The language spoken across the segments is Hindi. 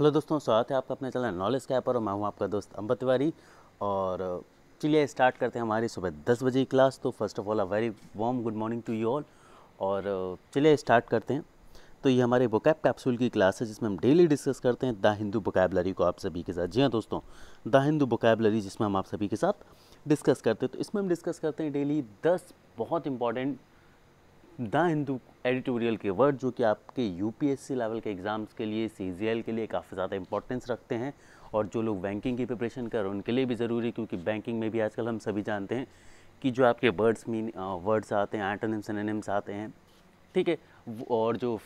हेलो दोस्तों स्वागत है आपका अपने चैनल नॉलेज कैप और मैं हूँ आपका दोस्त अम्ब तिवारी और चलिए स्टार्ट करते हैं हमारी सुबह दस बजे की क्लास तो first of all a very warm good morning to you all और चलिए स्टार्ट करते हैं तो ये हमारे वोकैब कैप्सूल की क्लास है जिसमें हम डेली डिस्कस करते हैं द हिंदू बुकैबलरी को आप सभी के साथ जी हाँ दोस्तों द हिंदू बुकैबलरी जिसमें हम आप सभी के साथ डिस्कस करते हैं तो इसमें हम डिस्कस करते हैं डेली दस बहुत इंपॉर्टेंट द हिंदू एडिटोरियल के वर्ड जो कि आपके यूपीएससी लेवल के एग्ज़ाम्स के लिए सी के लिए काफ़ी ज़्यादा इंपॉर्टेंस रखते हैं और जो लोग बैंकिंग की प्रिपरेशन कर उनके लिए भी ज़रूरी क्योंकि बैंकिंग में भी आजकल हम सभी जानते हैं कि जो आपके वर्ड्स मीन वर्ड्स आते हैं एंटोनिम्स एनिम्स आते हैं ठीक है और जो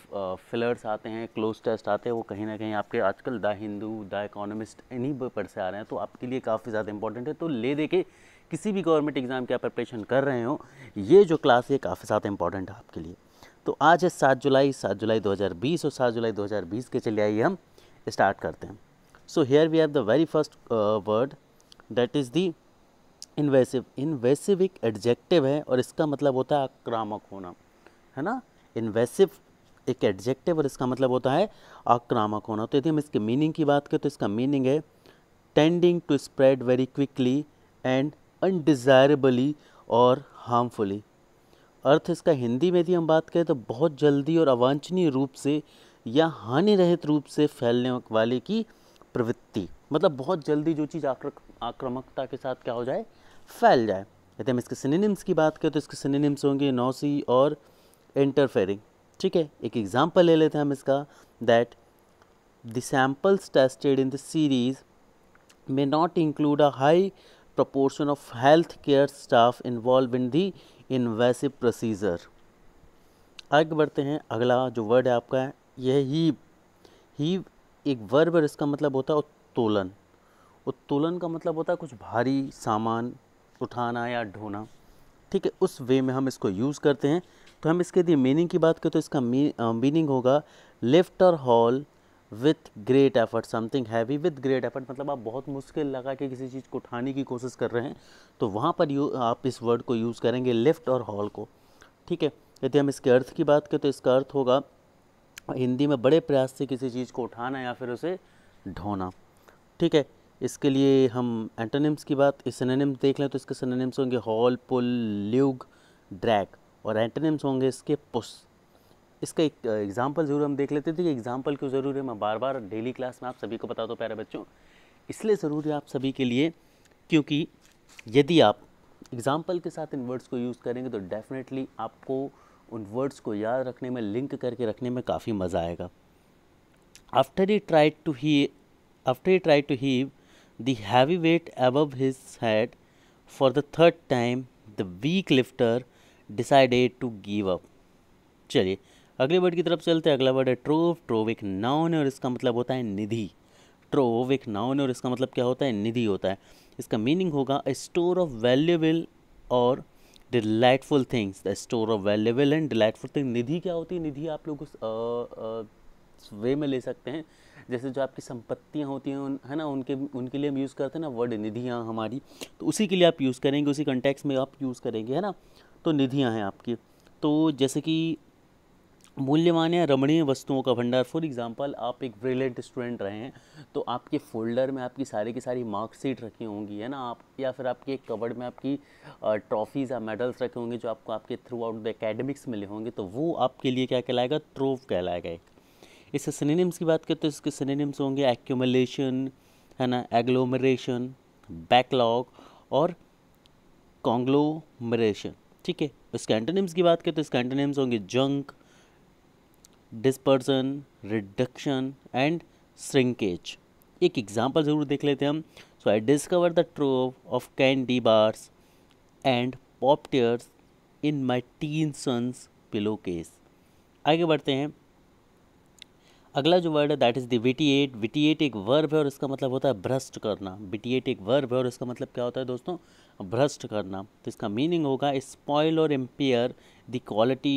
फिलर्स आते हैं क्लोज टेस्ट आते हैं वो कहीं ना कहीं आपके आजकल द हिंदू द इकोनॉमिस्ट इन्हीं पर से आ रहे हैं तो आपके लिए काफ़ी ज़्यादा इंपॉर्टेंट है तो ले दे के किसी भी गवर्नमेंट एग्ज़ाम की आप प्रिपरेशन कर रहे हो ये जो क्लास है काफ़ी ज़्यादा इंपॉर्टेंट है आपके लिए तो आज है सात जुलाई सात जुलाई 2020 और सात जुलाई 2020 के चले आइए हम स्टार्ट करते हैं so here we have the very first word that is the invasive invasive एक एडजेक्टिव है और इसका मतलब होता है आक्रामक होना है ना इन्वेसिव एक एडजेक्टिव और इसका मतलब होता है आक्रामक होना तो यदि हम इसके मीनिंग की बात करें तो इसका मीनिंग है tending to spread very quickly and undesirably और हार्मफुली अर्थ इसका हिंदी में यदि हम बात करें तो बहुत जल्दी और अवांछनीय रूप से या हानि रहित रूप से फैलने वाले की प्रवृत्ति मतलब बहुत जल्दी जो चीज़ आक्रामकता के साथ क्या हो जाए फैल जाए यदि हम इसके सिनेनिम्स की बात करें तो इसके सिनेनिम्स होंगे नौसी और इंटरफेरिंग ठीक है एक एग्जाम्पल ले लेते हैं हम इसका that the samples tested in the series may not include a high proportion of health care staff involved in the invasive procedure आगे बढ़ते हैं अगला जो वर्ड है आपका है यह हीव हीव एक वर्ब है इसका मतलब होता है उत्तोलन उत्तोलन का मतलब होता है कुछ भारी सामान उठाना या ढोना ठीक है उस वे में हम इसको यूज़ करते हैं तो हम इसके लिए मीनिंग की बात करें तो इसका मीनिंग होगा लिफ्ट और haul with great effort something heavy with great effort मतलब आप बहुत मुश्किल लगा के किसी चीज़ को उठाने की कोशिश कर रहे हैं तो वहाँ पर यू आप इस वर्ड को यूज़ करेंगे लिफ्ट और हॉल को ठीक है यदि हम इसके अर्थ की बात करें तो इसका अर्थ होगा हिंदी में बड़े प्रयास से किसी चीज़ को उठाना या फिर उसे ढोना ठीक है इसके लिए हम एंटोनिम्स की बात सिनेनिम्स देख लें तो इसके सिनेनिम्स होंगे हॉल पुल ल्यूग ड्रैक और एंटोनिम्स होंगे इसके पुस इसका एक एग्ज़ाम्पल ज़रूर हम देख लेते थे कि एग्ज़ाम्पल क्यों ज़रूर है मैं बार बार डेली क्लास में आप सभी को बताता हूँ प्यारे बच्चों इसलिए ज़रूरी है आप सभी के लिए क्योंकि यदि आप एग्ज़ाम्पल के साथ इन वर्ड्स को यूज़ करेंगे तो डेफिनेटली आपको उन वर्ड्स को याद रखने में लिंक करके रखने में काफ़ी मज़ा आएगा after he try to he after he try to heave the heavy weight above his head for the third time the weak lifter decided to give up चलिए अगले वर्ड की तरफ चलते हैं अगला वर्ड है ट्रोव ट्रोव एक नाउन है और इसका मतलब होता है निधि ट्रोव एक नाउन है और इसका मतलब क्या होता है निधि होता है इसका मीनिंग होगा ए स्टोर ऑफ वैल्यूबल और delightful things the store of valuable and delightful thing निधि क्या होती है निधि आप लोग उस वे में ले सकते हैं जैसे जो आपकी संपत्तियाँ होती हैं उन है ना उनके उनके लिए हम यूज़ करते हैं ना वर्ड निधियाँ हमारी तो उसी के लिए आप यूज़ करेंगे उसी कंटेक्स में आप यूज़ करेंगे है ना तो निधियाँ हैं आपकी तो जैसे कि मूल्यवान या रमणीय वस्तुओं का भंडार फॉर एग्जांपल आप एक ब्रिलियंट स्टूडेंट रहे हैं तो आपके फोल्डर में आपकी सारी की सारी मार्कशीट रखी होंगी है ना आप या फिर आपके एक कवर्ड में आपकी ट्रॉफीज़ या मेडल्स रखे होंगे जो आपको आपके थ्रू आउट द एकेडमिक्स मिले होंगे तो वो आपके लिए क्या कहलाएगा ट्रोव कहलाएगा एक इससे सिनेनिम्स की बात करें तो इसके सिनेनिम्स होंगे एक्यूमलेशन है ना एग्लोमरेशन बैकलॉग और कॉन्ग्लोमरेशन ठीक है इसके एंटोनिम्स की बात करें तो इसके एंटोनिम्स होंगे junk dispersion reduction and shrinkage एक एग्जाम्पल ज़रूर देख लेते हैं हम so I discover the trove of candy bars and pop in my teen son's pillow case आगे बढ़ते हैं अगला जो वर्ड है दैट इज़ दिटीएट विटीएट एक वर्ब है और इसका मतलब होता है भ्रष्ट करना विटीएट एक वर्ब है और इसका मतलब क्या होता है दोस्तों भ्रष्ट करना तो इसका मीनिंग होगा स्पॉयल और एम्पेयर द क्वालिटी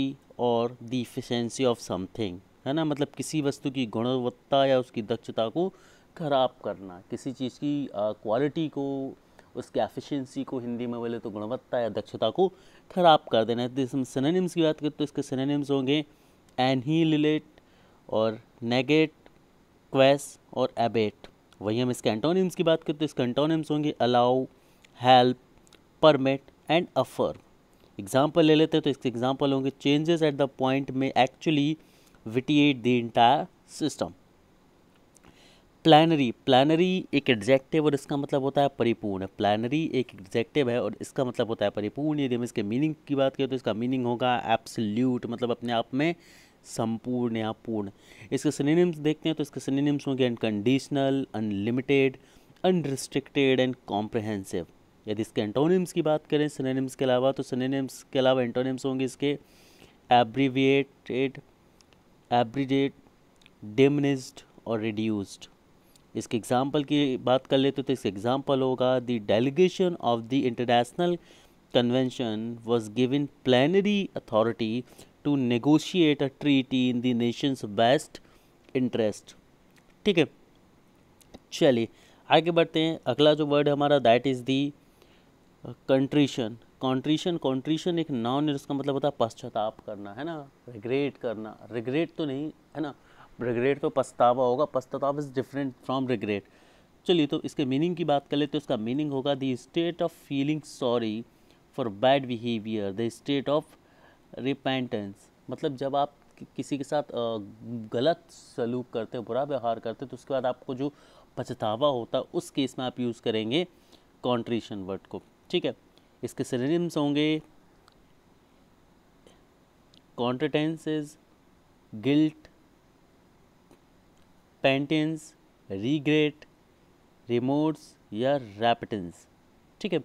और द इफिशेंसी ऑफ समथिंग है ना मतलब किसी वस्तु की गुणवत्ता या उसकी दक्षता को खराब करना किसी चीज़ की क्वालिटी को उसके एफिशिएंसी को हिंदी में बोले तो गुणवत्ता या दक्षता को खराब कर देना है हम तो सिनेनिम्स की बात करें तो इसके सिनेनिम्स होंगे एनहीलेट और नेगेट क्वेस और एबेट वहीं हम इसके एंटोनिम्स की बात करें तो इसके एंटोनिम्स होंगे allow help permit and offer example ले लेते हैं तो इसके एग्जाम्पल होंगे changes at the point may actually vitiate the entire system plenary plenary एक एडजेक्टिव और इसका मतलब होता है परिपूर्ण प्लानरी एक एडजेक्टिव है और इसका मतलब होता है परिपूर्ण यदि हम इसके मीनिंग की बात करें तो इसका मीनिंग होगा एप्सल्यूट मतलब अपने आप में संपूर्ण या पूर्ण इसके सिनेम्स देखते हैं तो इसके सिनेम्स होंगे unconditional unlimited unrestricted and comprehensive यदि इसके एंटोनिम्स की बात करें सिनेम्स के अलावा तो सिनेम्स के अलावा एंटोनिम्स होंगे इसके एब्रीविएटेड एब्रीडेट डिमनिस्ड और रिड्यूस्ड इसके एग्जाम्पल की बात कर लेते तो इसका एग्जाम्पल होगा the delegation of the international convention was given plenary authority to negotiate a treaty in the nation's best interest ठीक है चलिए आगे बढ़ते हैं अगला जो वर्ड हमारा दैट इज़ दी कंट्रीशन कॉन्ट्रीशन कॉन्ट्रीशन एक नाउन है उसका मतलब होता है पश्चाताप करना है ना रिग्रेट करना रिग्रेट तो नहीं है ना रिग्रेट तो पछतावा होगा पछतावा इज़ डिफरेंट फ्रॉम रिग्रेट चलिए तो इसके मीनिंग की बात कर ले तो इसका मीनिंग होगा the state of feeling sorry for bad behaviour the state of repentance मतलब जब आप किसी के साथ गलत सलूक करते हो बुरा व्यवहार करते हो तो उसके बाद आपको जो पछतावा होता है उस केस में आप यूज़ करेंगे कॉन्ट्रीशन वर्ड को ठीक है इसके सिनेरिम्स होंगे contriteness guilt penitence regret remorse या रैपिटेंस ठीक है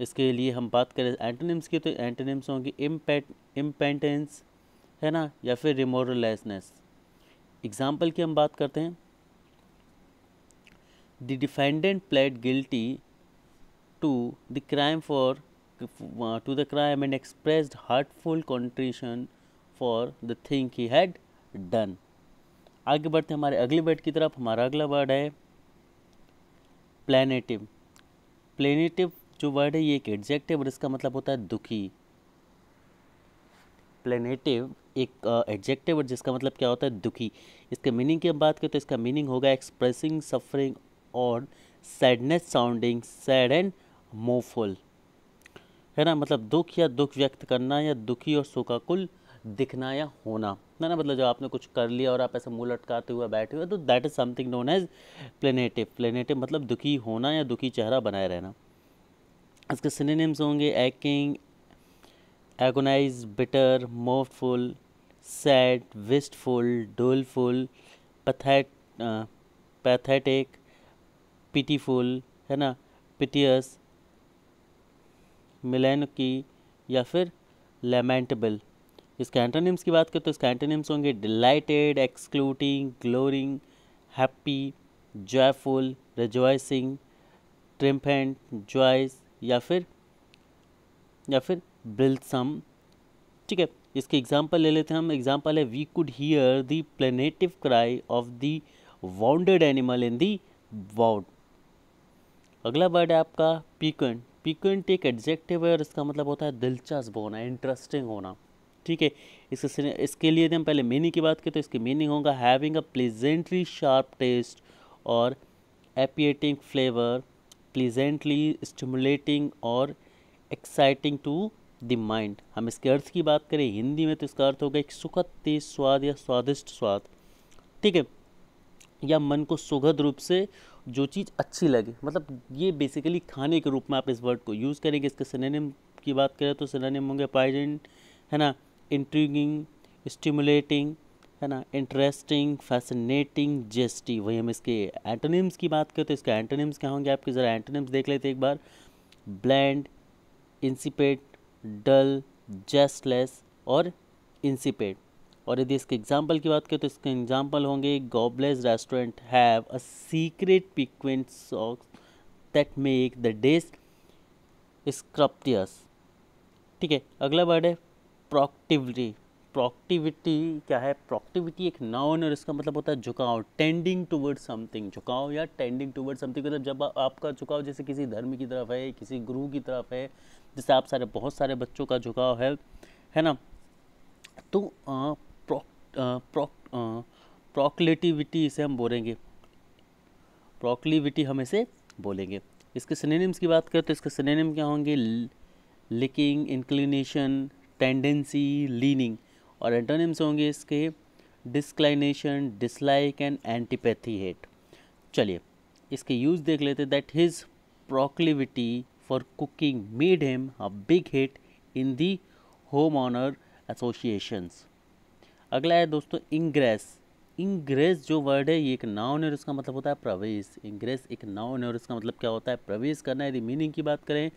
इसके लिए हम बात करें एंटोनिम्स की तो एंटोनिम्स होंगे इम्पेंटेंस है ना या फिर रिमोरलेसनेस एग्जाम्पल की हम बात करते हैं the defendant pled guilty to the crime for to the crime and expressed heartfelt contrition for the thing he had done आगे बढ़ते हमारे अगले वर्ड की तरफ हमारा अगला वर्ड है प्लानिटिव प्लानिटिव जो वर्ड है ये एक एडजेक्टिव और इसका मतलब होता है दुखी प्लेनेटिव एक एडजेक्टिव uh, और जिसका मतलब क्या होता है दुखी इसके मीनिंग की हम बात करें तो इसका मीनिंग होगा एक्सप्रेसिंग सफरिंग और sadness sounding sad and mournful है ना मतलब दुख या दुख व्यक्त करना या दुखी और शोकाकुल दिखना या होना ना ना मतलब जब आपने कुछ कर लिया और आप ऐसे मुँह लटकाते हुए बैठे हुए तो that is something known as plaintive plaintive मतलब दुखी होना या दुखी चेहरा बनाए रहना इसके सिनेम्स होंगे aching agonized bitter mournful sad wistful doleful pathet pathetic pitiful है ना पिटियस मिलैनकी या फिर लेमेंटेबल इसके एंटोनिम्स की बात करें तो इसके एंटोनिम्स होंगे delighted exulting glorying happy joyful rejoicing triumphant joyous या फिर या फिर ब्रिल्सम ठीक है इसके एग्जाम्पल ले लेते हैं हम एग्जाम्पल है we could hear the plaintive cry of the wounded animal in the wood अगला वर्ड है आपका पीकेंट पीकेंट एक एडजेक्टिव है और इसका मतलब होता है दिलचस्प होना इंटरेस्टिंग होना ठीक है इसके इसके लिए हम पहले मीनिंग की बात करें तो इसकी मीनिंग होगा having a pleasantly sharp taste और एपिएटिंग फ्लेवर प्लीजेंटली स्टिमुलेटिंग और एक्साइटिंग टू द माइंड हम इसके अर्थ की बात करें हिंदी में तो इसका अर्थ होगा एक सुखद तेज स्वाद या स्वादिष्ट स्वाद ठीक है या मन को सुखद रूप से जो चीज़ अच्छी लगे मतलब ये बेसिकली खाने के रूप में आप इस वर्ड को यूज़ करेंगे इसके सिनेम की बात करें तो सिनेम होंगे पाइजेंट है ना इंट्रीगिंग स्टिमुलेटिंग है ना इंटरेस्टिंग फैसिनेटिंग जेस्टी वही हम इसके एंटोनिम्स की बात करें तो इसके एंटोनिम्स क्या होंगे आपके ज़रा एंटोनिम्स देख लेते एक बार ब्लैंड इंसिपेट डल जेस्टलेस और इंसिपेट और यदि इसके एग्जाम्पल की बात करें तो इसके एग्जाम्पल होंगे Gobbles restaurant have a secret piquant सॉक्स that make the dish scrumptious ठीक है अगला वर्ड है प्रोक्टिवली प्रोक्टिविटी क्या है प्रोक्टिविटी एक नाउन और इसका मतलब होता है झुकाव टेंडिंग टूवर्ड समथिंग झुकाव या टेंडिंग टूवर्ड समथिंग मतलब जब आपका झुकाव जैसे किसी धर्म की तरफ है किसी गुरु की तरफ है जैसे आप सारे बहुत सारे बच्चों का झुकाव है है ना तो प्रोक्लेटिविटी इसे हम बोलेंगे प्रोक्लिविटी हम इसे बोलेंगे इसके सिनेनिम्स की बात करें तो इसके सिनेनिम क्या होंगे लिकिंग इंक्लिनेशन टेंडेंसी लीनिंग और एंटोनिम्स होंगे इसके disinclination dislike and antipathy hate चलिए इसके यूज़ देख लेते that his proclivity for cooking made him a big hit in the home owner associations अगला है दोस्तों इंग्रेस इंग्रेस जो वर्ड है ये एक नाउन है और इसका मतलब होता है प्रवेश इंग्रेस एक नाउन है और इसका मतलब क्या होता है प्रवेश करना यदि मीनिंग की बात करें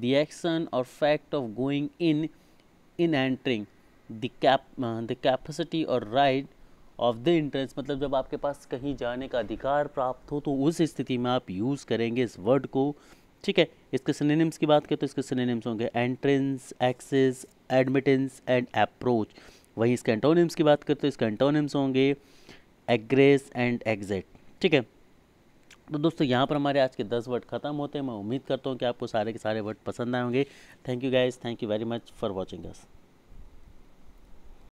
द एक्शन और fact of going in in entering the cap the capacity और राइट ऑफ द इंट्रेंस मतलब जब आपके पास कहीं जाने का अधिकार प्राप्त हो तो उस स्थिति में आप यूज़ करेंगे इस वर्ड को ठीक है इसके सिनेनिम्स की बात करें तो इसके सिनेनिम्स होंगे entrance access admittance and approach वहीं इसके एंटोनिम्स की बात करें तो इसके एंटोनिम्स होंगे एग्रेस एंड एग्जिट ठीक है तो दोस्तों यहाँ पर हमारे आज के दस वर्ड खत्म होते हैं मैं उम्मीद करता हूँ कि आपको सारे के सारे वर्ड पसंद आए होंगे thank you guys thank you very much for watching दस